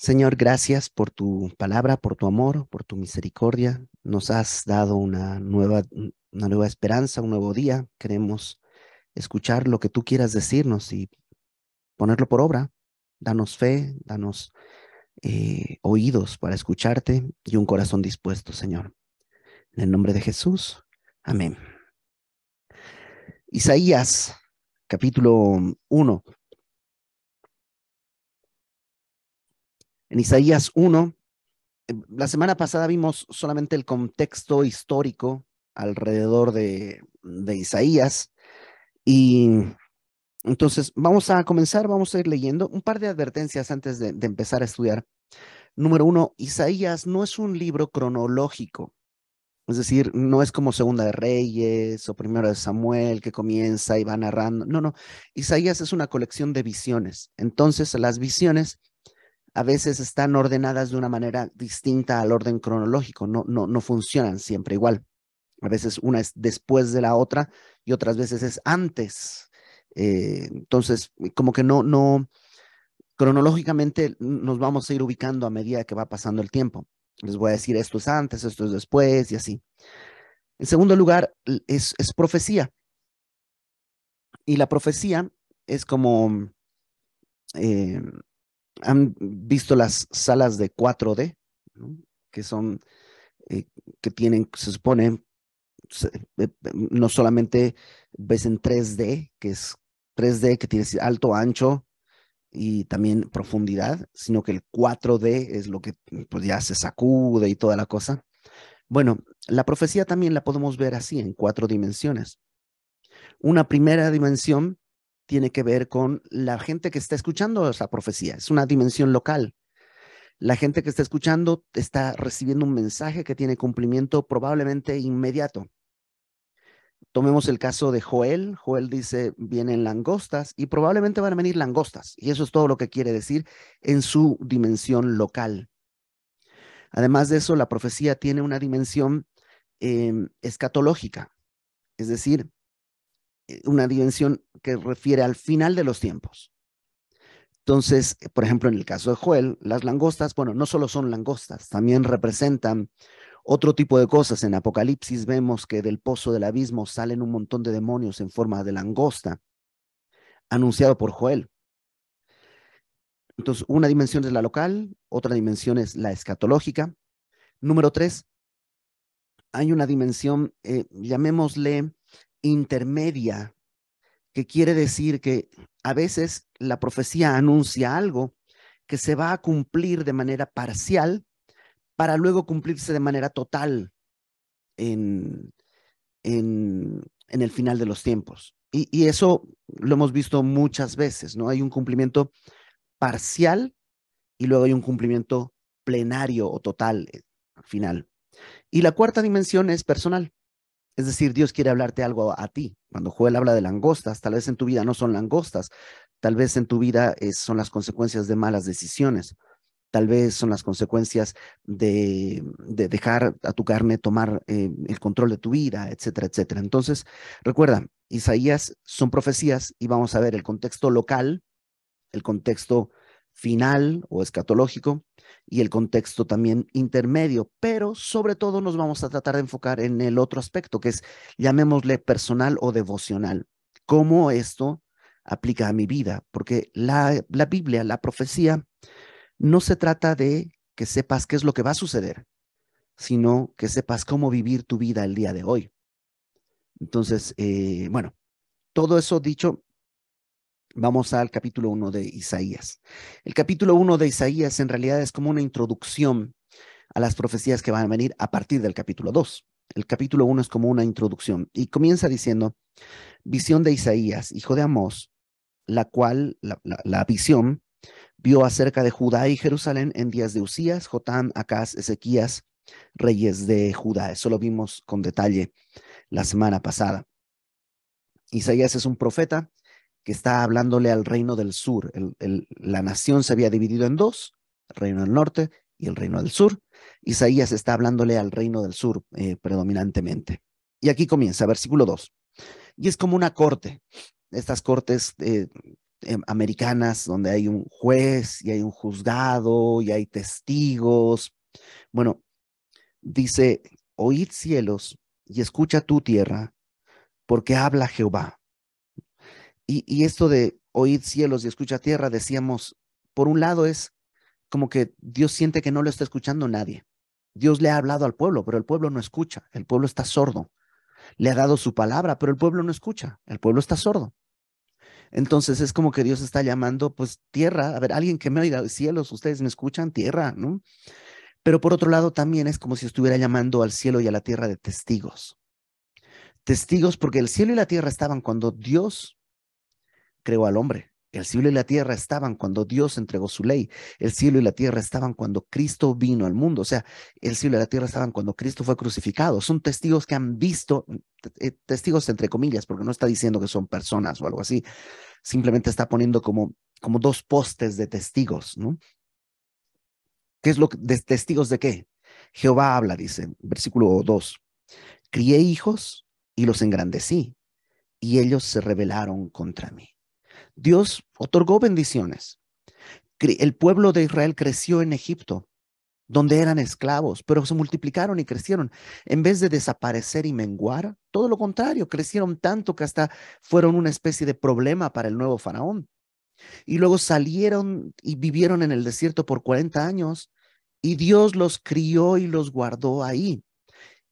Señor, gracias por tu palabra, por tu amor, por tu misericordia. Nos has dado una nueva, una nueva esperanza, un nuevo día. Queremos escuchar lo que tú quieras decirnos y ponerlo por obra. Danos fe, danos eh, oídos para escucharte y un corazón dispuesto, Señor. En el nombre de Jesús. Amén. Isaías, capítulo 1. en Isaías 1. Eh, la semana pasada vimos solamente el contexto histórico alrededor de, Isaías. Y entonces vamos a comenzar, vamos a ir leyendo un par de advertencias antes de, de empezar a estudiar. Número uno, Isaías no es un libro cronológico. Es decir, no es como Segunda de Reyes o Primera de Samuel que comienza y va narrando. No, no. Isaías es una colección de visiones. Entonces, las visiones a veces están ordenadas de una manera distinta al orden cronológico, no, no, no funcionan siempre igual. A veces una es después de la otra y otras veces es antes. Eh, entonces, como que no, no, cronológicamente nos vamos a ir ubicando a medida que va pasando el tiempo. Les voy a decir esto es antes, esto es después y así. En segundo lugar, es, profecía. Y la profecía es como eh, han visto las salas de 4D, que son, eh, que tienen, se supone, eh, no solamente ves en 3D, que es 3D, que tienes alto, ancho y también profundidad, sino que el 4D es lo que pues, ya se sacude y toda la cosa. Bueno, la profecía también la podemos ver así, en cuatro dimensiones. Una primera dimensión tiene que ver con la gente que está escuchando esa profecía. Es una dimensión local. La gente que está escuchando está recibiendo un mensaje que tiene cumplimiento probablemente inmediato. Tomemos el caso de Joel. Joel dice, vienen langostas y probablemente van a venir langostas. Y eso es todo lo que quiere decir en su dimensión local. Además de eso, la profecía tiene una dimensión em, escatológica. Es decir, eh, una dimensión que refiere al final de los tiempos. Entonces, por ejemplo, en el caso de Joel, las langostas, bueno, no solo son langostas, también representan otro tipo de cosas. En Apocalipsis vemos que del pozo del abismo salen un montón de demonios en forma de langosta, anunciado por Joel. Entonces, una dimensión es la local, otra dimensión es la escatológica. Número tres, hay una dimensión, eh, llamémosle intermedia, que quiere decir que a veces la profecía anuncia algo que se va a cumplir de manera parcial para luego cumplirse de manera total en, en, el final de los tiempos. Y, eso lo hemos visto muchas veces, ¿no? Hay un cumplimiento parcial y luego hay un cumplimiento plenario o total al eh, final. Y la cuarta dimensión es personal. Es decir, Dios quiere hablarte algo a, ti. Cuando Joel habla de langostas, tal vez en tu vida no son langostas, tal vez en tu vida eh, son las consecuencias de malas decisiones, tal vez son las consecuencias de, dejar a tu carne tomar eh, el control de tu vida, etcétera, etcétera. Entonces, recuerda, Isaías son profecías y vamos a ver el contexto local, el contexto final o escatológico y el contexto también intermedio, pero sobre todo nos vamos a tratar de enfocar en el otro aspecto, que es, llamémosle personal o devocional, cómo esto aplica a mi vida, porque la, Biblia, la profecía, no se trata de que sepas qué es lo que va a suceder, sino que sepas cómo vivir tu vida el día de hoy. Entonces, eh, bueno, todo eso dicho, Vamos al capítulo 1 de Isaías. El capítulo 1 de Isaías en realidad es como una introducción a las profecías que van a venir a partir del capítulo 2. El capítulo 1 es como una introducción y comienza diciendo, visión de Isaías, hijo de Amós, la cual, la, visión, vio acerca de Judá y Jerusalén en días de Usías, Jotán, Acaz, Ezequías, reyes de Judá. Eso lo vimos con detalle la semana pasada. Isaías es un profeta que está hablándole al reino del sur. la nación se había dividido en dos, el reino del norte y el reino del sur. Isaías está hablándole al reino del sur eh, predominantemente. Y aquí comienza, versículo 2. Y es como una corte, estas cortes eh, em, americanas donde hay un juez y hay un juzgado y hay testigos. Bueno, dice, oíd cielos y escucha tu tierra, porque habla Jehová y, esto de oíd cielos y escucha tierra, decíamos, por un lado es como que Dios siente que no lo está escuchando nadie. Dios le ha hablado al pueblo, pero el pueblo no escucha, el pueblo está sordo. Le ha dado su palabra, pero el pueblo no escucha, el pueblo está sordo. Entonces es como que Dios está llamando, pues tierra, a ver, alguien que me oiga, cielos, ustedes me escuchan, tierra, ¿no? Pero por otro lado también es como si estuviera llamando al cielo y a la tierra de testigos. Testigos porque el cielo y la tierra estaban cuando Dios creó al hombre. El cielo y la tierra estaban cuando Dios entregó su ley. El cielo y la tierra estaban cuando Cristo vino al mundo. O sea, el cielo y la tierra estaban cuando Cristo fue crucificado. Son testigos que han visto, eh, testigos entre comillas, porque no está diciendo que son personas o algo así. Simplemente está poniendo como, como dos postes de testigos, ¿no? ¿Qué es lo de testigos de qué? Jehová habla, dice, versículo 2. Crié hijos y los engrandecí, y ellos se rebelaron contra mí. Dios otorgó bendiciones. El pueblo de Israel creció en Egipto, donde eran esclavos, pero se multiplicaron y crecieron. En vez de desaparecer y menguar, todo lo contrario, crecieron tanto que hasta fueron una especie de problema para el nuevo faraón. Y luego salieron y vivieron en el desierto por 40 años y Dios los crió y los guardó ahí.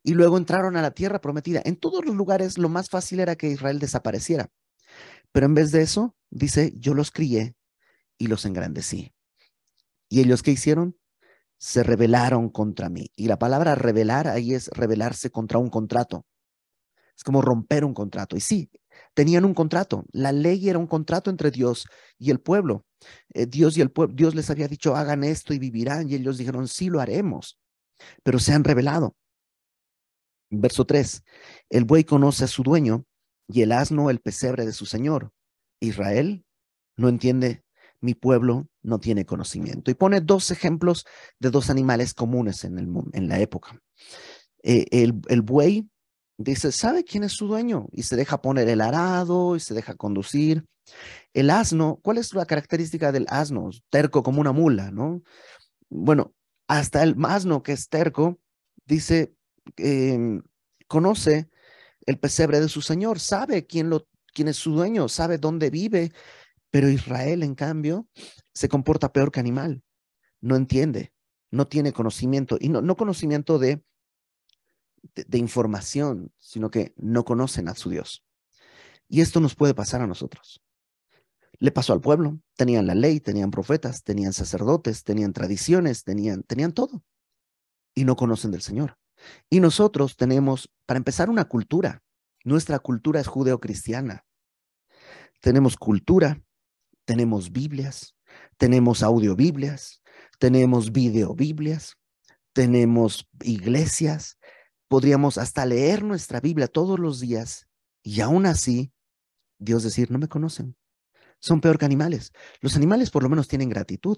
Y luego entraron a la tierra prometida. En todos los lugares lo más fácil era que Israel desapareciera. Pero en vez de eso, dice, yo los crié y los engrandecí. ¿Y ellos qué hicieron? Se rebelaron contra mí. Y la palabra rebelar ahí es rebelarse contra un contrato. Es como romper un contrato. Y sí, tenían un contrato. La ley era un contrato entre Dios y el pueblo. Eh, Dios y el pueblo, Dios les había dicho, hagan esto y vivirán. Y ellos dijeron, sí, lo haremos. Pero se han rebelado. Verso 3. El buey conoce a su dueño y el asno el pesebre de su señor. Israel no entiende, mi pueblo no tiene conocimiento. Y pone dos ejemplos de dos animales comunes en, el, en la época. Eh, el, buey dice, ¿sabe quién es su dueño? Y se deja poner el arado y se deja conducir. El asno, ¿cuál es la característica del asno? Terco como una mula, ¿no? Bueno, hasta el asno que es terco, dice, em, conoce el pesebre de su Señor, sabe quién, es su dueño, sabe dónde vive, pero Israel, en cambio, se comporta peor que animal, no entiende, no tiene conocimiento, y no, conocimiento de, de, de información, sino que no conocen a su Dios. Y esto nos puede pasar a nosotros. Le pasó al pueblo, tenían la ley, tenían profetas, tenían sacerdotes, tenían tradiciones, tenían, tenían todo. Y no conocen del Señor. Y nosotros tenemos, para empezar, una cultura. Nuestra cultura es judeocristiana. Tenemos cultura, tenemos Biblias, tenemos audiobiblias, tenemos videobiblias, tenemos iglesias, podríamos hasta leer nuestra Biblia todos los días y aún así Dios decir, no me conocen, son peor que animales. Los animales por lo menos tienen gratitud.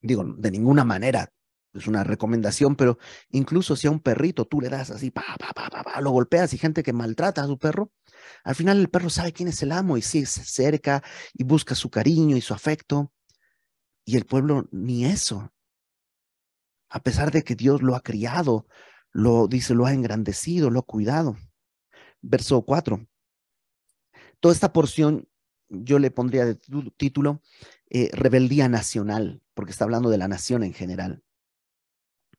Digo, de ninguna manera es una recomendación, pero incluso si a un perrito tú le das así, pa, pa, pa, pa, lo golpeas y gente que maltrata a su perro, al final el perro sabe quién es el amo y sí, se acerca y busca su cariño y su afecto. Y el pueblo ni eso. A pesar de que Dios lo ha criado, lo dice, lo ha engrandecido, lo ha cuidado. Verso 4. Toda esta porción yo le pondría de título eh, Rebeldía Nacional, porque está hablando de la nación en general.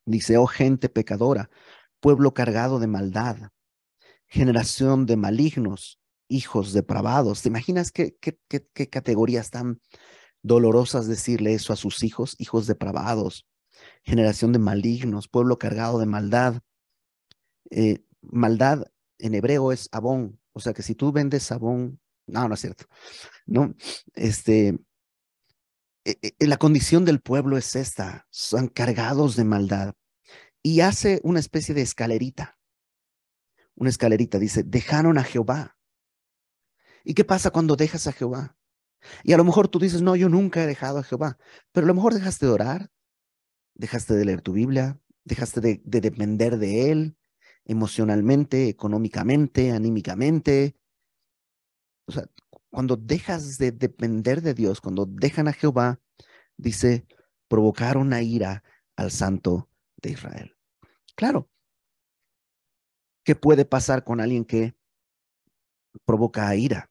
Dice, oh gente pecadora, pueblo cargado de maldad, generación de malignos, hijos depravados. ¿Te imaginas qué, qué, categorías tan dolorosas decirle eso a sus hijos, hijos depravados, generación de malignos, pueblo cargado de maldad? Eh, maldad en hebreo es abón, o sea que si tú vendes abón, no, no es cierto, ¿no? Este, eh, eh, la condición del pueblo es esta, son cargados de maldad y hace una especie de escalerita. Una escalerita, dice, dejaron a Jehová. ¿Y qué pasa cuando dejas a Jehová? Y a lo mejor tú dices, no, yo nunca he dejado a Jehová, pero a lo mejor dejaste de orar, dejaste de leer tu Biblia, dejaste de, depender de Él emocionalmente, económicamente, anímicamente. O sea, cuando dejas de depender de Dios, cuando dejan a Jehová, dice, provocaron a ira al santo de Israel. Claro, ¿qué puede pasar con alguien que provoca ira?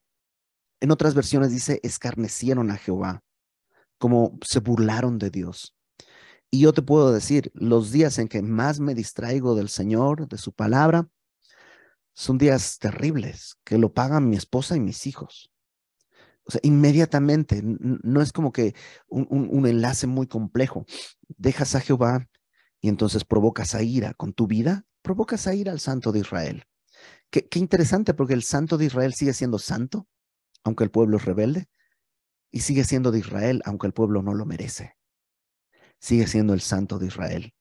En otras versiones dice, escarnecieron a Jehová, como se burlaron de Dios. Y yo te puedo decir, los días en que más me distraigo del Señor, de su palabra, son días terribles que lo pagan mi esposa y mis hijos. O sea, inmediatamente, no es como que un, un enlace muy complejo. Dejas a Jehová, y entonces provocas a ira con tu vida, provocas a ira al santo de Israel. Qué, interesante, porque el santo de Israel sigue siendo santo, aunque el pueblo es rebelde, y sigue siendo de Israel, aunque el pueblo no lo merece. Sigue siendo el santo de Israel.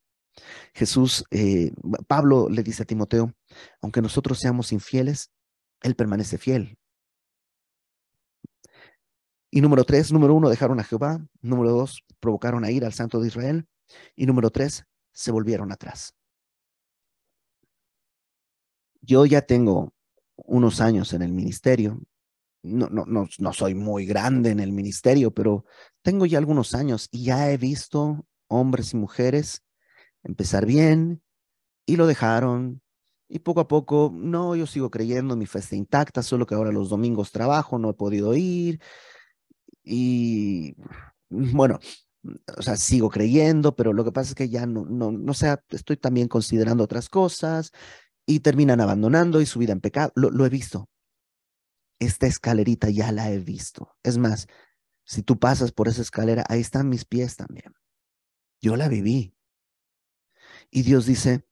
Jesús, eh, Pablo le dice a Timoteo, aunque nosotros seamos infieles, Él permanece fiel. Y número tres, número uno, dejaron a Jehová. Número dos, provocaron a ira al santo de Israel. Y número tres, se volvieron atrás. Yo ya tengo unos años en el ministerio. No, no, no, soy muy grande en el ministerio, pero tengo ya algunos años y ya he visto hombres y mujeres empezar bien y lo dejaron, y poco a poco, no, yo sigo creyendo en mi está intacta, solo que ahora los domingos trabajo, no he podido ir. Y bueno, o sea, sigo creyendo, pero lo que pasa es que ya no, no, no sea, estoy también considerando otras cosas y terminan abandonando y su vida en pecado. Lo, he visto. Esta escalerita ya la he visto. Es más, si tú pasas por esa escalera, ahí están mis pies también. Yo la viví. Y Dios dice,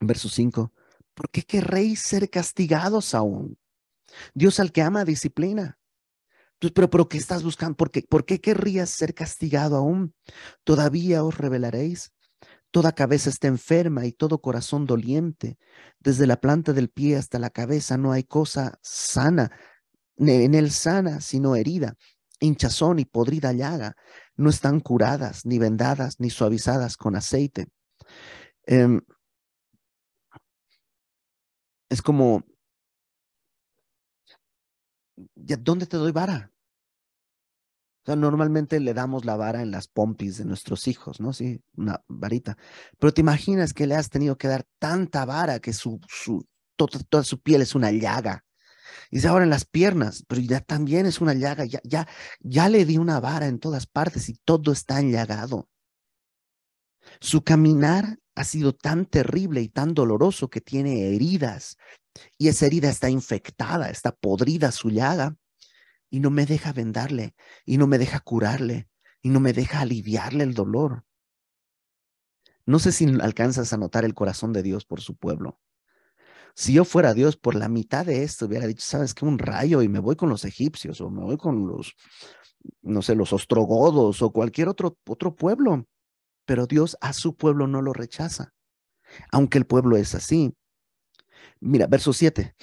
verso 5, ¿por qué querréis ser castigados aún? Dios al que ama disciplina pero, ¿qué estás buscando? ¿Por qué, ¿Por qué querrías ser castigado aún? Todavía os revelaréis. Toda cabeza está enferma y todo corazón doliente. Desde la planta del pie hasta la cabeza no hay cosa sana, en él sana, sino herida, hinchazón y podrida llaga. No están curadas, ni vendadas, ni suavizadas con aceite. Em, es como ¿dónde te doy vara? normalmente le damos la vara en las pompis de nuestros hijos, ¿no? Sí, una varita. Pero te imaginas que le has tenido que dar tanta vara que su, su, tota, toda, su piel es una llaga. Y dice ahora en las piernas, pero ya también es una llaga, ya, ya, ya le di una vara en todas partes y todo está enllagado. Su caminar ha sido tan terrible y tan doloroso que tiene heridas y esa herida está infectada, está podrida su llaga y no me deja vendarle y no me deja curarle y no me deja aliviarle el dolor. No sé si alcanzas a notar el corazón de Dios por su pueblo. Si yo fuera Dios, por la mitad de esto hubiera dicho, sabes que un rayo y me voy con los egipcios o me voy con los, no sé, los ostrogodos o cualquier otro, otro pueblo pero Dios a su pueblo no lo rechaza, aunque el pueblo es así. Mira, verso 7.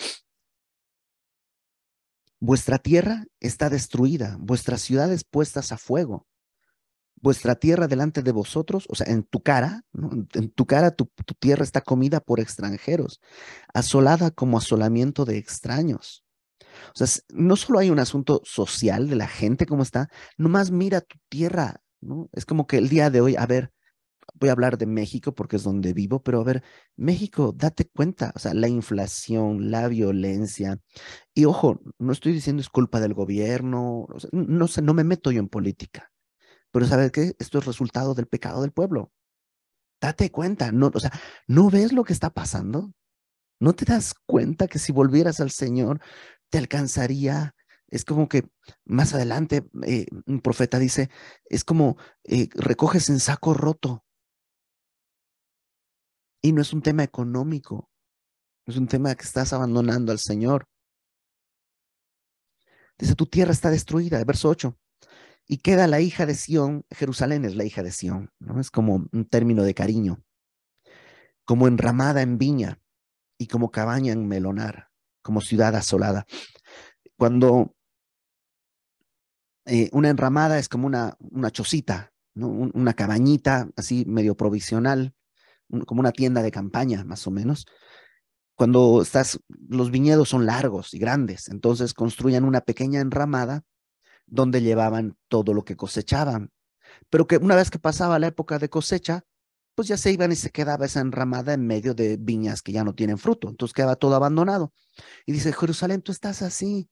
Vuestra tierra está destruida, vuestras ciudades puestas a fuego, vuestra tierra delante de vosotros, o sea, en tu cara, en tu cara tu, tu tierra está comida por extranjeros, asolada como asolamiento de extraños. O sea, no solo hay un asunto social de la gente como está, nomás mira tu tierra, ¿no? Es como que el día de hoy, a ver, voy a hablar de México porque es donde vivo, pero a ver, México, date cuenta, o sea, la inflación, la violencia, y ojo, no estoy diciendo es culpa del gobierno, no sé, no me meto yo en política, pero ¿sabes qué? Esto es resultado del pecado del pueblo. Date cuenta, no, o sea, ¿no ves lo que está pasando? ¿No te das cuenta que si volvieras al Señor te alcanzaría es como que más adelante eh, un profeta dice, es como eh, recoges en saco roto y no es un tema económico, es un tema que estás abandonando al Señor. Dice, tu tierra está destruida, verso 8. Y queda la hija de Sión, Jerusalén es la hija de Sión, ¿no? Es como un término de cariño, como enramada en viña y como cabaña en melonar, como ciudad asolada. Cuando eh, una enramada es como una, una chocita, una cabañita así medio provisional, como una tienda de campaña, más o menos. Cuando estás, los viñedos son largos y grandes, entonces construían una pequeña enramada donde llevaban todo lo que cosechaban. Pero que una vez que pasaba la época de cosecha, pues ya se iban y se quedaba esa enramada en medio de viñas que ya no tienen fruto. Entonces quedaba todo abandonado. Y dice, Jerusalén, tú estás así.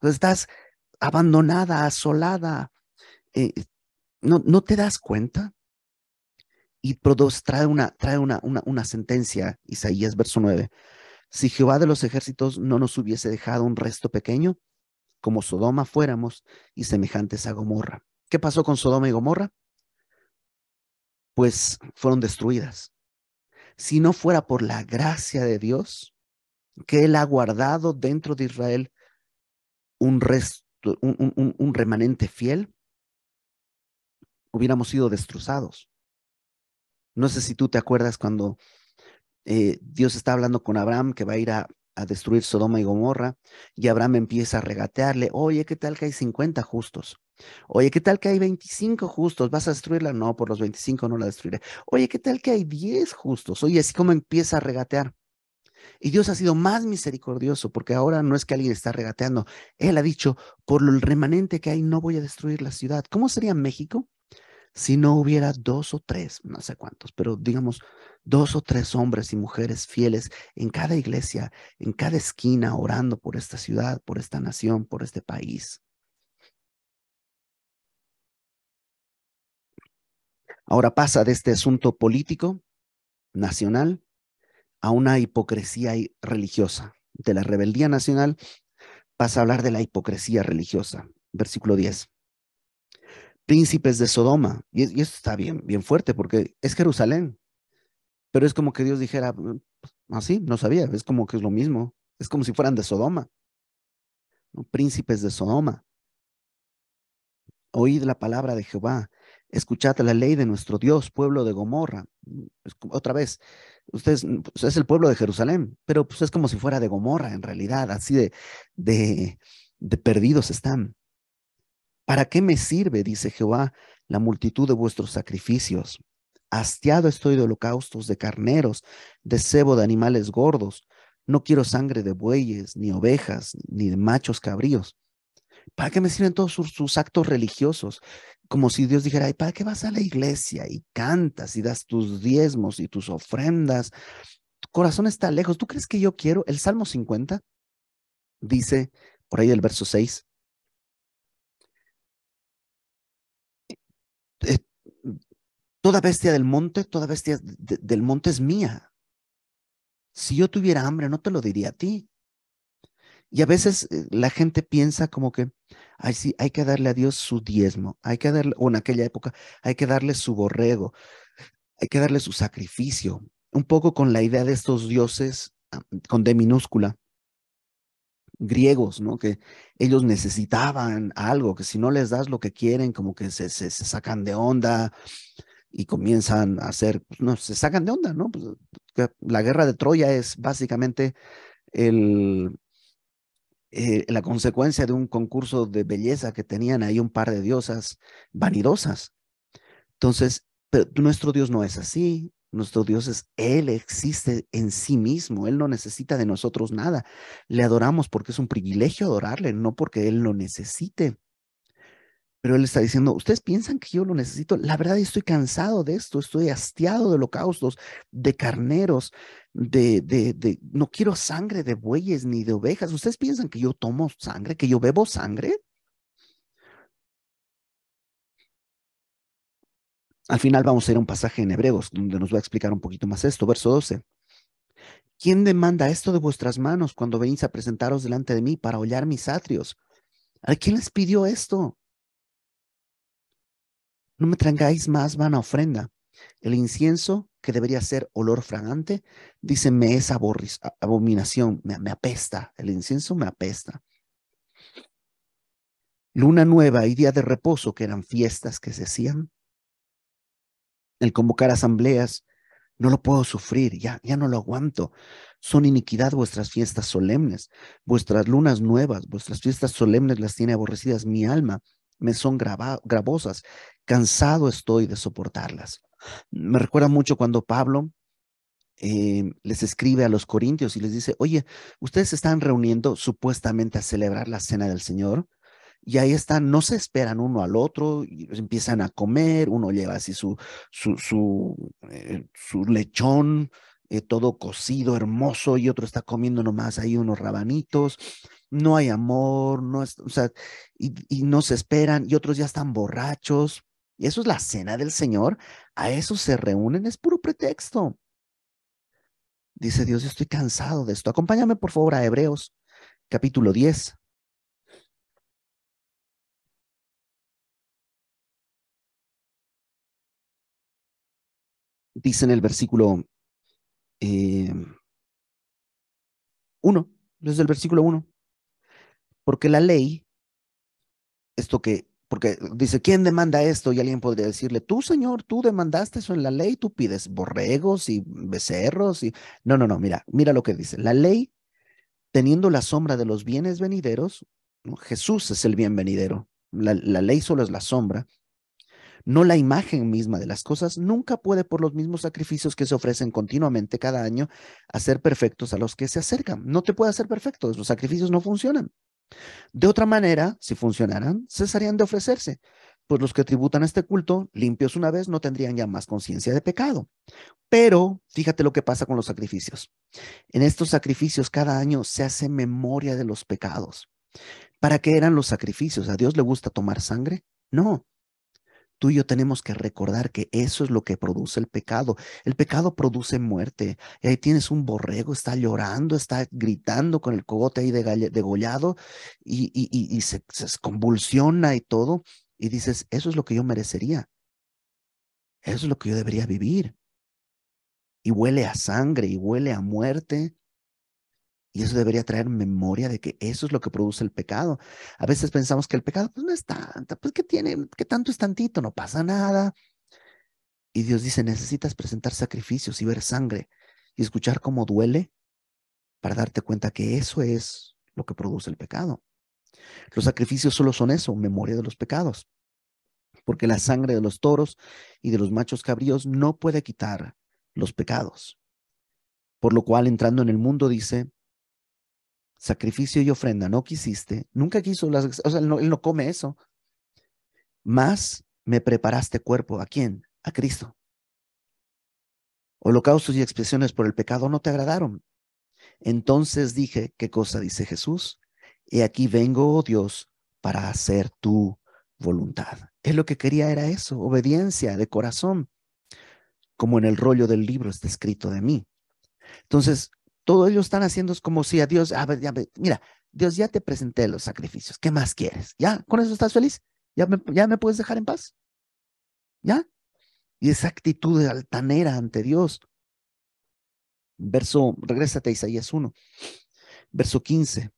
estás abandonada, asolada. Eh, ¿No te das cuenta? Y trae, una, trae una, sentencia, Isaías verso 9. Si Jehová de los ejércitos no nos hubiese dejado un resto pequeño, como Sodoma fuéramos y semejantes a Gomorra. ¿Qué pasó con Sodoma y Gomorra? Pues fueron destruidas. Si no fuera por la gracia de Dios, que Él ha guardado dentro de Israel un, resto, un remanente fiel, hubiéramos sido destrozados. No sé si tú te acuerdas cuando eh, Dios está hablando con Abraham que va a ir a, a, destruir Sodoma y Gomorra y Abraham empieza a regatearle, oye, ¿qué tal que hay 50 justos? Oye, ¿qué tal que hay 25 justos? ¿Vas a destruirla? No, por los 25 no la destruiré. Oye, ¿qué tal que hay 10 justos? Oye, así como empieza a regatear. Y Dios ha sido más misericordioso porque ahora no es que alguien está regateando. Él ha dicho, por el remanente que hay no voy a destruir la ciudad. ¿Cómo sería México si no hubiera dos o tres, no sé cuántos, pero digamos dos o tres hombres y mujeres fieles en cada iglesia, en cada esquina, orando por esta ciudad, por esta nación, por este país. Ahora pasa de este asunto político, nacional, a una hipocresía religiosa. De la rebeldía nacional pasa a hablar de la hipocresía religiosa. Versículo 10 príncipes de Sodoma. Y, esto está bien, bien fuerte porque es Jerusalén. Pero es como que Dios dijera, mm, así, no sabía, es como que es lo mismo, es como si fueran de Sodoma. Príncipes de Sodoma. Oíd la palabra de Jehová, escuchad la ley de nuestro Dios, pueblo de Gomorra. Mm, otra vez, ustedes mm, pues, es el pueblo de Jerusalén, pero pues, es como si fuera de Gomorra en realidad, así de perdidos están. ¿Para qué me sirve, dice Jehová, la multitud de vuestros sacrificios? Hastiado estoy de holocaustos, de carneros, de cebo de animales gordos. No quiero sangre de bueyes, ni ovejas, ni de machos cabríos. ¿Para qué me sirven todos sus, actos religiosos? Como si Dios dijera, para qué vas a la iglesia y cantas y das tus diezmos y tus ofrendas? Tu corazón está lejos. ¿Tú crees que yo quiero? El Salmo 50 dice, por ahí el verso 6, toda bestia del monte, toda bestia del monte es mía. Si yo tuviera hambre, no te lo diría a ti. Y a veces eh, la gente piensa como que, ay, sí, hay que darle a Dios su diezmo, hay que darle, o en aquella época, hay que darle su borrego, hay que darle su sacrificio. Un poco con la idea de estos dioses ah, con D minúscula, griegos, ¿no? Que ellos necesitaban algo, que si no les das lo que quieren, como que se, se, sacan de onda y comienzan a hacer, pues, no, se sacan de onda, ¿no? Pues, la guerra de Troya es básicamente el, eh, la consecuencia de un concurso de belleza que tenían ahí un par de diosas vanidosas. Entonces, nuestro Dios no es así, nuestro Dios es Él, existe en sí mismo, Él no necesita de nosotros nada. Le adoramos porque es un privilegio adorarle, no porque Él lo necesite. Pero Él está diciendo, ustedes piensan que yo lo necesito. La verdad, estoy cansado de esto, estoy hastiado de holocaustos, de carneros, de, de, de, no quiero sangre de bueyes ni de ovejas. Ustedes piensan que yo tomo sangre, que yo bebo sangre. Al final vamos a ir a un pasaje en Hebreos, donde nos va a explicar un poquito más esto, verso 12. ¿Quién demanda esto de vuestras manos cuando venís a presentaros delante de mí para hollar mis atrios? ¿A quién les pidió esto? No me trangáis más vana ofrenda. El incienso, que debería ser olor fragante, dice, me es abominación, me apesta. El incienso me apesta. Luna nueva y día de reposo, que eran fiestas que se hacían, el convocar asambleas, no lo puedo sufrir, ya, ya no lo aguanto. Son iniquidad vuestras fiestas solemnes, vuestras lunas nuevas, vuestras fiestas solemnes las tiene aborrecidas mi alma, me son gravosas, cansado estoy de soportarlas. Me recuerda mucho cuando Pablo eh, les escribe a los corintios y les dice, oye, ustedes están reuniendo supuestamente a celebrar la cena del Señor, y ahí están, no se esperan uno al otro, y empiezan a comer, uno lleva así su, su, su, eh, lechón, eh, todo cocido, hermoso, y otro está comiendo nomás ahí unos rabanitos, no hay amor, no o sea, y, y no se esperan, y otros ya están borrachos. Y eso es la cena del Señor, a eso se reúnen, es puro pretexto. Dice Dios, yo estoy cansado de esto. Acompáñame por favor a Hebreos capítulo 10. dice en el versículo 1, desde el versículo 1, porque la ley, esto que, porque dice, ¿quién demanda esto? Y alguien podría decirle, tú, Señor, tú demandaste eso en la ley, tú pides borregos y becerros y... No, no, no, mira, mira lo que dice. La ley, teniendo la sombra de los bienes venideros, Jesús es el bien venidero. La, la ley solo es la sombra no la imagen misma de las cosas, nunca puede por los mismos sacrificios que se ofrecen continuamente cada año hacer perfectos a los que se acercan. No te puede hacer perfectos, los sacrificios no funcionan. De otra manera, si funcionaran, cesarían de ofrecerse, pues los que tributan a este culto, limpios una vez, no tendrían ya más conciencia de pecado. Pero fíjate lo que pasa con los sacrificios. En estos sacrificios cada año se hace memoria de los pecados. ¿Para qué eran los sacrificios? ¿A Dios le gusta tomar sangre? No, Tú y yo tenemos que recordar que eso es lo que produce el pecado. El pecado produce muerte. Y ahí tienes un borrego, está llorando, está gritando con el cogote ahí degollado y, se convulsiona y todo. Y dices, eso es lo que yo merecería. Eso es lo que yo debería vivir. Y huele a sangre y huele a muerte y eso debería traer memoria de que eso es lo que produce el pecado. A veces pensamos que el pecado, pues, no es tanta, pues ¿qué tiene? ¿Qué tanto es tantito? No pasa nada. Y Dios dice, necesitas presentar sacrificios y ver sangre y escuchar cómo duele para darte cuenta que eso es lo que produce el pecado. Los sacrificios solo son eso, memoria de los pecados. Porque la sangre de los toros y de los machos cabríos no puede quitar los pecados. Por lo cual, entrando en el mundo, dice, sacrificio y ofrenda no quisiste, nunca quiso las, o sea, él no, come eso. Más me preparaste cuerpo, ¿a quién? A Cristo. Holocaustos y expresiones por el pecado no te agradaron. Entonces dije, ¿qué cosa dice Jesús? He aquí vengo, oh Dios, para hacer tu voluntad. Él lo que quería era eso, obediencia de corazón, como en el rollo del libro está escrito de mí. Entonces, todo ellos están haciendo como si a Dios, a ver, mira, Dios ya te presenté los sacrificios, ¿qué más quieres? ¿Ya? ¿Con eso estás feliz? ¿Ya me, ya me puedes dejar en paz? ¿Ya? Y esa actitud altanera ante Dios. Verso, regrésate a Isaías 1, verso 15.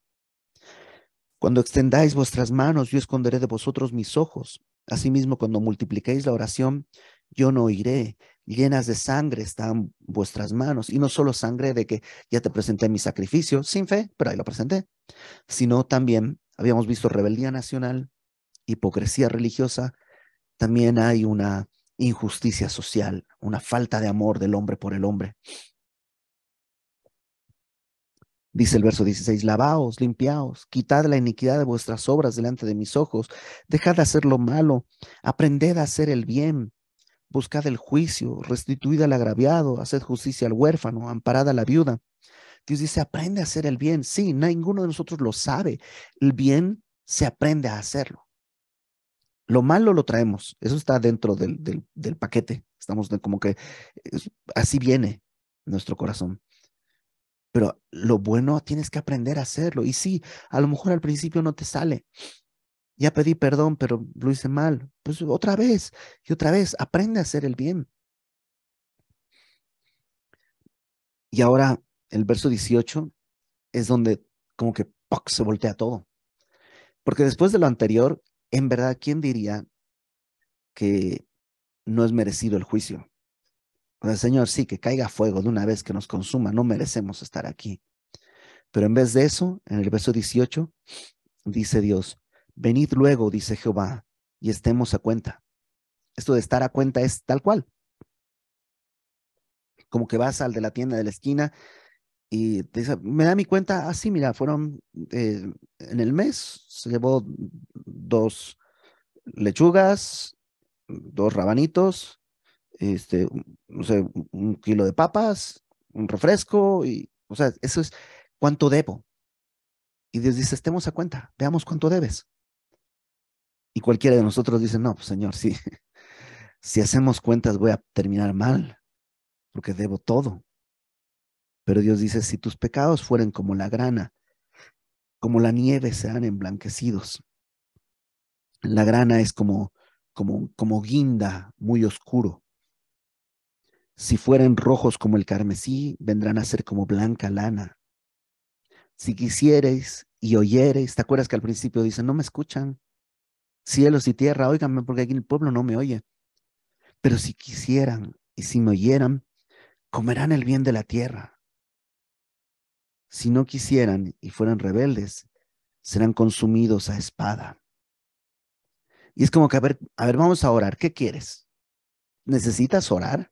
Cuando extendáis vuestras manos, yo esconderé de vosotros mis ojos. Asimismo, cuando multipliquéis la oración, yo no iré. Llenas de sangre están vuestras manos, y no solo sangre de que ya te presenté mi sacrificio, sin fe, pero ahí lo presenté, sino también habíamos visto rebeldía nacional, hipocresía religiosa, también hay una injusticia social, una falta de amor del hombre por el hombre. Dice el verso 16, lavaos, limpiaos, quitad la iniquidad de vuestras obras delante de mis ojos, dejad de hacer lo malo, aprended a hacer el bien, buscad el juicio, restituid al agraviado, haced justicia al huérfano, amparad a la viuda. Dios dice, aprende a hacer el bien. Sí, ninguno de nosotros lo sabe. El bien se aprende a hacerlo. Lo malo lo traemos. Eso está dentro del, del, paquete. Estamos como que así viene nuestro corazón. Pero lo bueno tienes que aprender a hacerlo. Y sí, a lo mejor al principio no te sale, ya pedí perdón, pero lo hice mal. Pues otra vez y otra vez, aprende a hacer el bien. Y ahora el verso 18 es donde como que se voltea todo. Porque después de lo anterior, en verdad, ¿quién diría que no es merecido el juicio? O sea, Señor, sí, que caiga fuego de una vez que nos consuma, no merecemos estar aquí. Pero en vez de eso, en el verso 18, dice Dios, Venid luego, dice Jehová, y estemos a cuenta. Esto de estar a cuenta es tal cual. Como que vas al de la tienda de la esquina y te dice, me da mi cuenta, así, ah, mira, fueron eh, en el mes, se llevó dos lechugas, dos rabanitos, este, no sé, un kilo de papas, un refresco, y, o sea, eso es cuánto debo. Y Dios dice, estemos a cuenta, veamos cuánto debes. Y cualquiera de nosotros dice, no, pues, Señor, sí, si hacemos cuentas voy a terminar mal, porque debo todo. Pero Dios dice, si tus pecados fueren como la grana, como la nieve serán emblanquecidos. La grana es como, como, como guinda muy oscuro. Si fueren rojos como el carmesí, vendrán a ser como blanca lana. Si quisiereis y oyereis, ¿te acuerdas que al principio dicen, no me escuchan? Cielos y tierra, óiganme, porque aquí el pueblo no me oye. Pero si quisieran y si me oyeran, comerán el bien de la tierra. Si no quisieran y fueran rebeldes, serán consumidos a espada. Y es como que, a ver, a ver, vamos a orar. ¿Qué quieres? ¿Necesitas orar?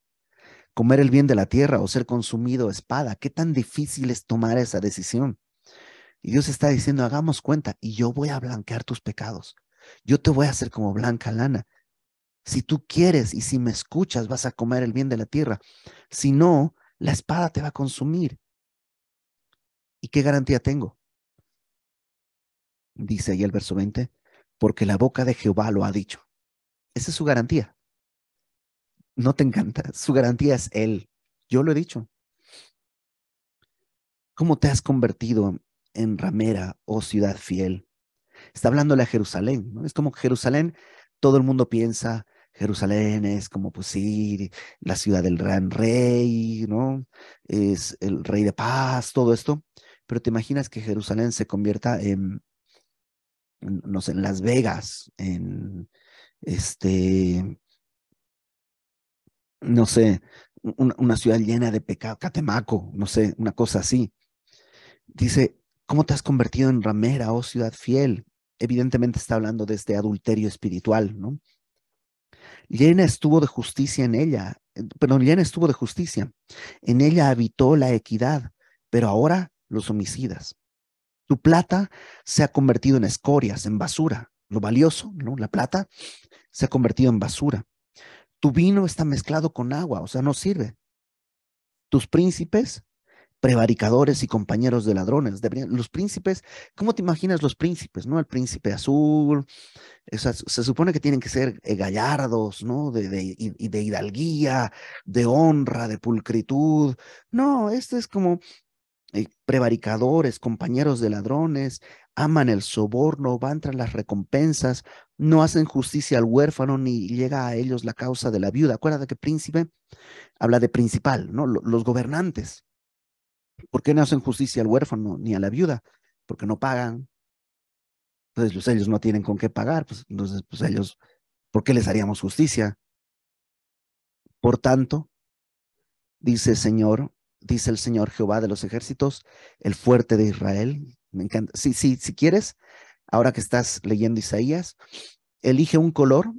¿Comer el bien de la tierra o ser consumido a espada? ¿Qué tan difícil es tomar esa decisión? Y Dios está diciendo, hagamos cuenta y yo voy a blanquear tus pecados yo te voy a hacer como blanca lana. Si tú quieres y si me escuchas, vas a comer el bien de la tierra. Si no, la espada te va a consumir. ¿Y qué garantía tengo? Dice ahí el verso 20, porque la boca de Jehová lo ha dicho. Esa es su garantía. No te encanta, su garantía es Él. Yo lo he dicho. ¿Cómo te has convertido en ramera, o oh ciudad fiel? está hablándole a Jerusalén, ¿no? Es como Jerusalén, todo el mundo piensa, Jerusalén es como, pues sí, la ciudad del gran rey, ¿no? Es el rey de paz, todo esto. Pero te imaginas que Jerusalén se convierta en, no sé, en Las Vegas, en este, no sé, una, ciudad llena de pecado, Catemaco, no sé, una cosa así. Dice, ¿cómo te has convertido en ramera, o oh ciudad fiel? evidentemente está hablando de este adulterio espiritual, ¿no? Llena estuvo de justicia en ella, eh, perdón, llena estuvo de justicia. En ella habitó la equidad, pero ahora los homicidas. Tu plata se ha convertido en escorias, en basura. Lo valioso, ¿no? La plata se ha convertido en basura. Tu vino está mezclado con agua, o sea, no sirve. Tus príncipes prevaricadores y compañeros de ladrones. los príncipes, ¿cómo te imaginas los príncipes? ¿No? El príncipe azul, se supone que tienen que ser eh, gallardos, ¿no? De, de, de hidalguía, de honra, de pulcritud. No, este es como eh, prevaricadores, compañeros de ladrones, aman el soborno, van tras las recompensas, no hacen justicia al huérfano ni llega a ellos la causa de la viuda. Acuérdate que príncipe habla de principal, ¿no? Los gobernantes ¿Por qué no hacen justicia al huérfano ni a la viuda? Porque no pagan. Entonces pues, ellos no tienen con qué pagar, pues, entonces pues ellos, ¿por qué les haríamos justicia? Por tanto, dice el Señor, dice el Señor Jehová de los ejércitos, el fuerte de Israel. Me encanta. Sí, sí, si quieres, ahora que estás leyendo Isaías, elige un color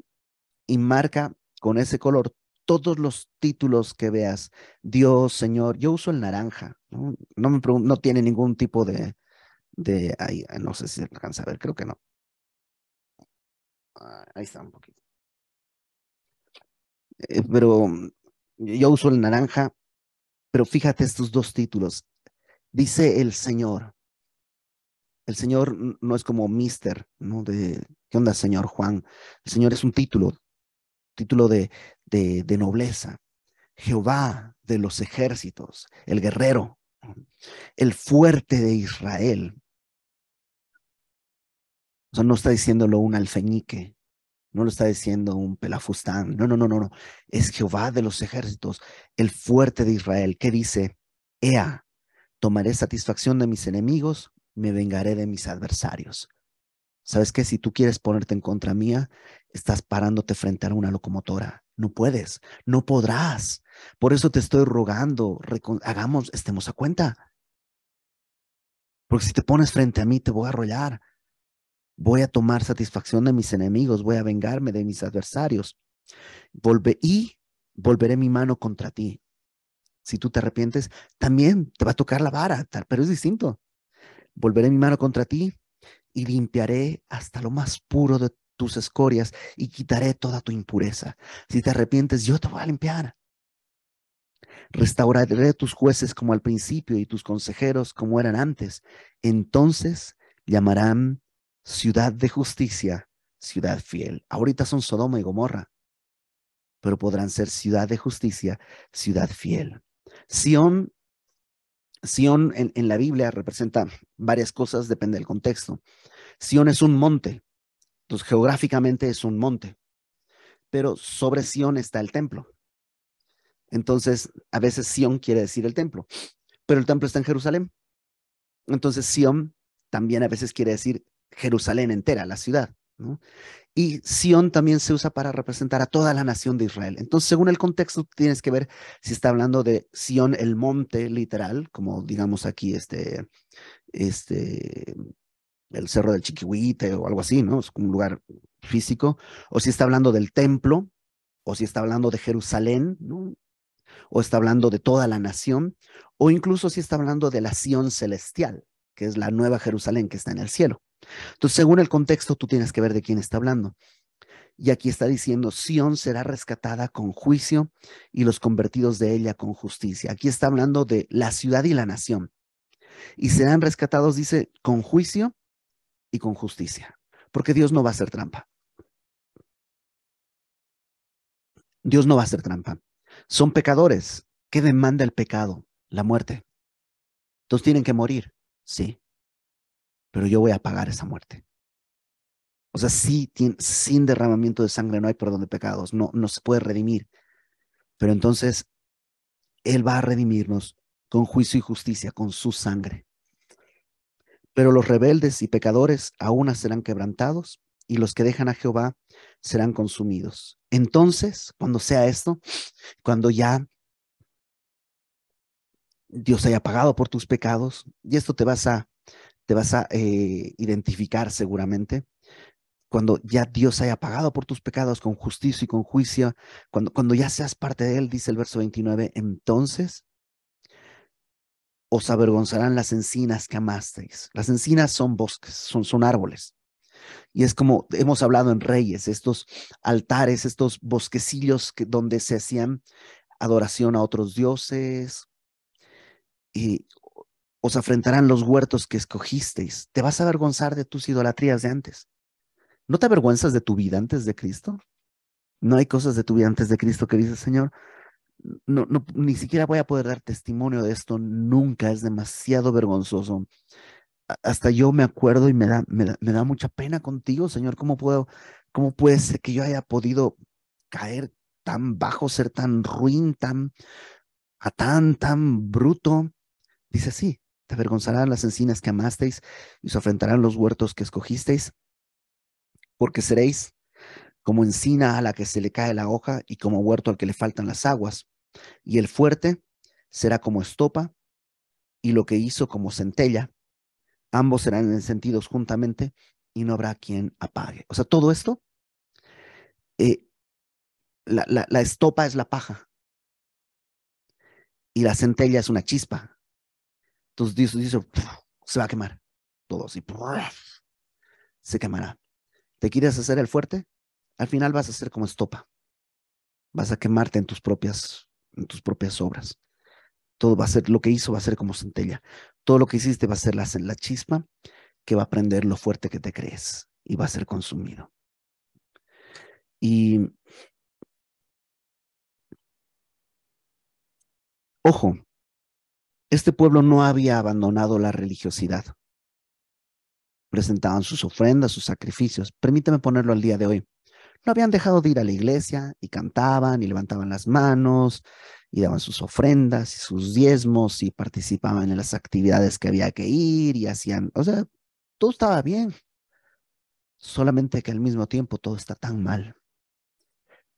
y marca con ese color todos los títulos que veas, Dios, Señor, yo uso el naranja, no, no tiene ningún tipo de, de ahí, no sé si se alcanza a ver, creo que no. Ah, ahí está un poquito. Eh, pero mm, yo uso el naranja, pero fíjate estos dos títulos. Dice el Señor. El Señor no es como Mister, ¿no? De, ¿qué onda, Señor Juan? El Señor es un título, título de, de, nobleza. Jehová de los ejércitos, el guerrero, el fuerte de Israel. O no está diciéndolo un alfeñique, no lo está diciendo un pelafustán, no, no, no, no, no. Es Jehová de los ejércitos, el fuerte de Israel, que dice, Ea, tomaré satisfacción de mis enemigos, me vengaré de mis adversarios. ¿Sabes qué? Si tú quieres ponerte en contra mía, estás parándote frente a una locomotora. No puedes, no podrás. Por eso te estoy rogando, hagamos, estemos a cuenta. Porque si te pones frente a mí, te voy a arrollar. Voy a tomar satisfacción de mis enemigos, voy a vengarme de mis adversarios. y volveré mi mano contra ti. Si tú te arrepientes, también te va a tocar la vara, pero es distinto. Volveré mi mano contra ti y limpiaré hasta lo más puro de tus escorias y quitaré toda tu impureza. Si te arrepientes, yo te voy a limpiar. Restauraré tus jueces como al principio y tus consejeros como eran antes. Entonces llamarán ciudad de justicia, ciudad fiel. Ahorita son Sodoma y Gomorra, pero podrán ser ciudad de justicia, ciudad fiel. Sion. Sión en, la Biblia representa varias cosas, depende del contexto. Sión es un monte, entonces geográficamente es un monte, pero sobre Sión está el templo. Entonces, a veces Sión quiere decir el templo, pero el templo está en Jerusalén. Entonces, Sión también a veces quiere decir Jerusalén entera, la ciudad. Y Sión también se usa para representar a toda la nación de Israel. Entonces, según el contexto, tienes que ver si está hablando de Sión el monte literal, como digamos aquí este, este, el cerro del Chiquihuite o algo así, ¿no? Es un lugar físico, o si está hablando del templo, o si está hablando de Jerusalén, o está hablando de toda la nación, o incluso si está hablando de la Sion celestial, que es la nueva Jerusalén que está en el cielo. Entonces, según el contexto, tú tienes que ver de quién está hablando. Y aquí está diciendo, Sion será rescatada con juicio y los convertidos de ella con justicia. Aquí está hablando de la ciudad y la nación. Y serán rescatados, dice, con juicio y con justicia, porque Dios no va a hacer trampa. Dios no va a hacer trampa. Son pecadores. ¿Qué demanda el pecado? La muerte. Entonces tienen que morir, sí pero yo voy a pagar esa muerte. O sea, sí, sin derramamiento de sangre no hay perdón de pecados, no, no se puede redimir. Pero entonces, Él va a redimirnos con juicio y justicia, con su sangre. Pero los rebeldes y pecadores aún serán quebrantados y los que dejan a Jehová serán consumidos. Entonces, cuando sea esto, cuando ya Dios haya pagado por tus pecados, y esto te vas a vas a eh, identificar seguramente. Cuando ya Dios haya pagado por tus pecados con justicia y con juicio, cuando, cuando ya seas parte de Él, dice el verso 29, entonces os avergonzarán las encinas que amasteis. Las encinas son bosques, son, son árboles. Y es como hemos hablado en Reyes, estos altares, estos bosquecillos que, donde se hacían adoración a otros dioses, y os afrentarán los huertos que escogisteis. Te vas a avergonzar de tus idolatrías de antes. ¿No te avergüenzas de tu vida antes de Cristo? No hay cosas de tu vida antes de Cristo que dices, Señor, no, no, ni siquiera voy a poder dar testimonio de esto nunca, es demasiado vergonzoso. Hasta yo me acuerdo y me da, me da, mucha pena contigo, Señor, ¿cómo puedo, cómo puede ser que yo haya podido caer tan bajo, ser tan ruin, tan, a tan, tan bruto? Dice, sí, avergonzarán las encinas que amasteis y os afrentarán los huertos que escogisteis, porque seréis como encina a la que se le cae la hoja y como huerto al que le faltan las aguas. Y el fuerte será como estopa y lo que hizo como centella. Ambos serán encendidos juntamente y no habrá quien apague. O sea, todo esto, eh, la estopa es la paja y la centella es una chispa. Entonces dice, dice se va a quemar. Todo así, se quemará. ¿Te quieres hacer el fuerte? Al final vas a ser como estopa. Vas a quemarte en tus propias, en tus propias obras. Todo va a ser, lo que hizo va a ser como centella. Todo lo que hiciste va a ser la, la chispa que va a prender lo fuerte que te crees y va a ser consumido. Y ojo, este pueblo no había abandonado la religiosidad. Presentaban sus ofrendas, sus sacrificios. Permítame ponerlo al día de hoy. No habían dejado de ir a la iglesia y cantaban y levantaban las manos y daban sus ofrendas y sus diezmos y participaban en las actividades que había que ir y hacían, o sea, todo estaba bien. Solamente que al mismo tiempo todo está tan mal,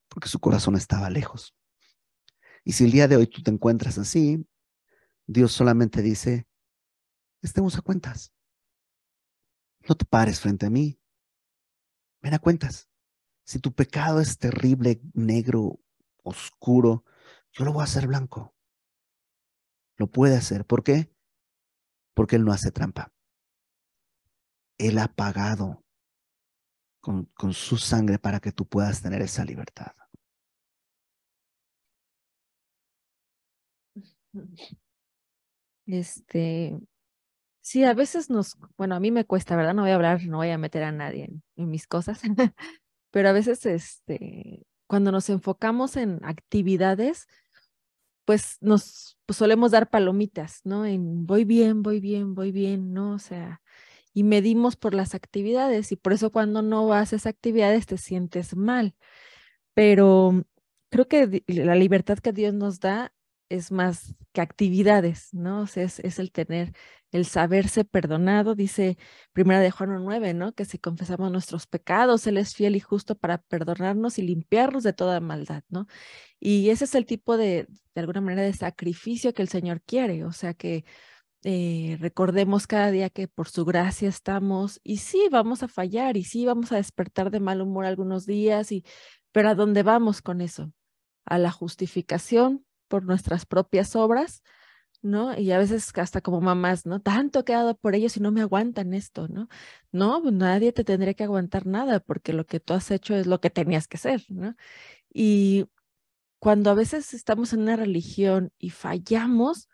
porque su corazón estaba lejos. Y si el día de hoy tú te encuentras así, Dios solamente dice, estemos a cuentas. No te pares frente a mí. Ven a cuentas. Si tu pecado es terrible, negro, oscuro, yo lo voy a hacer blanco. Lo puede hacer. ¿Por qué? Porque Él no hace trampa. Él ha pagado con, con su sangre para que tú puedas tener esa libertad. Este, sí, a veces nos, bueno, a mí me cuesta, ¿verdad? No voy a hablar, no voy a meter a nadie en, mis cosas, pero a veces, este, cuando nos enfocamos en actividades, pues nos pues, solemos dar palomitas, ¿no? En voy bien, voy bien, voy bien, ¿no? O sea, y medimos por las actividades y por eso cuando no haces actividades te sientes mal. Pero creo que la libertad que Dios nos da es más que actividades, ¿no? O sea, es, es, el tener, el saberse perdonado, dice Primera de Juan 9, ¿no? Que si confesamos nuestros pecados, Él es fiel y justo para perdonarnos y limpiarnos de toda maldad, ¿no? Y ese es el tipo de, de alguna manera, de sacrificio que el Señor quiere, o sea, que eh, recordemos cada día que por su gracia estamos y sí, vamos a fallar y sí, vamos a despertar de mal humor algunos días, y, pero ¿a dónde vamos con eso? A la justificación por nuestras propias obras, ¿no? Y a veces hasta como mamás, ¿no? Tanto he quedado por ellos y no me aguantan esto, ¿no? No, pues, nadie te tendría que aguantar nada porque lo que tú has hecho es lo que tenías que ser, ¿no? Y cuando a veces estamos en una religión y fallamos,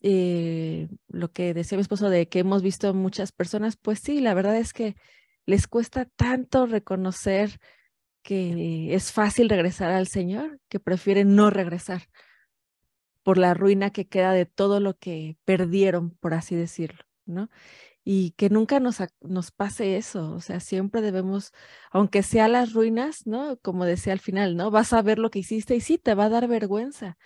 eh, lo que decía mi esposo de que hemos visto muchas personas, pues sí, la verdad es que les cuesta tanto reconocer que es fácil regresar al Señor, que prefieren no regresar por la ruina que queda de todo lo que perdieron, por así decirlo, ¿no? Y que nunca nos, nos pase eso, o sea, siempre debemos, aunque sea las ruinas, ¿no? Como decía al final, ¿no? Vas a ver lo que hiciste y sí, te va a dar vergüenza,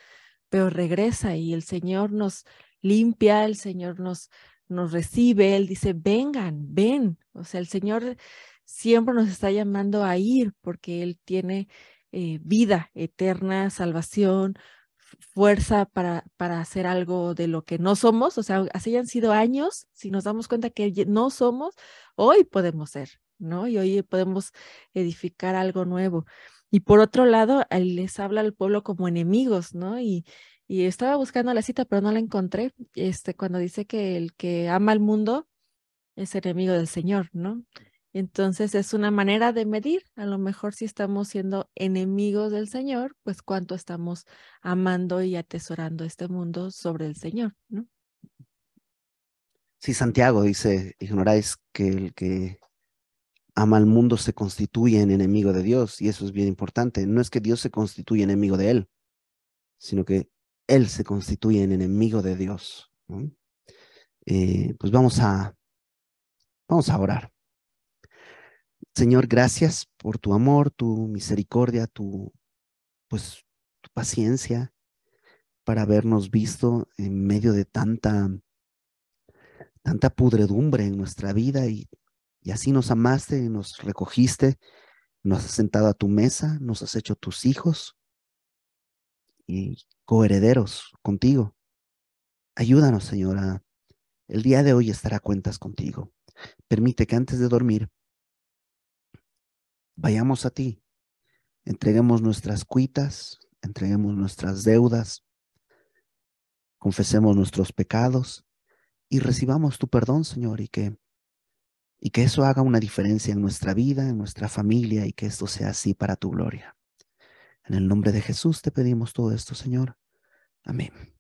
pero regresa y el Señor nos limpia, el Señor nos, nos recibe, Él dice, vengan, ven, o sea, el Señor siempre nos está llamando a ir porque Él tiene eh, vida eterna, salvación, fuerza para, para hacer algo de lo que no somos, o sea, así han sido años, si nos damos cuenta que no somos, hoy podemos ser, ¿no? Y hoy podemos edificar algo nuevo. Y por otro lado, él les habla al pueblo como enemigos, ¿no? Y, estaba buscando la cita, pero no la encontré, este, cuando dice que el que ama al mundo es enemigo del Señor, ¿no? Entonces es una manera de medir, a lo mejor si estamos siendo enemigos del Señor, pues cuánto estamos amando y atesorando este mundo sobre el Señor, ¿no? Sí, Santiago dice, ignoráis que el que ama al mundo se constituye en enemigo de Dios, y eso es bien importante. No es que Dios se constituye enemigo de él, sino que él se constituye en enemigo de Dios. Eh, pues vamos a, vamos a orar. Señor, gracias por tu amor, tu misericordia, tu, pues, tu paciencia para habernos visto en medio de tanta, tanta pudredumbre en nuestra vida y, y así nos amaste y nos recogiste, nos has sentado a tu mesa, nos has hecho tus hijos y coherederos contigo. Ayúdanos, Señora. El día de hoy estará a cuentas contigo. Permite que antes de dormir vayamos a ti, entreguemos nuestras cuitas, entreguemos nuestras deudas, confesemos nuestros pecados y recibamos tu perdón, Señor, y que, y que eso haga una diferencia en nuestra vida, en nuestra familia, y que esto sea así para tu gloria. En el nombre de Jesús te pedimos todo esto, Señor. Amén.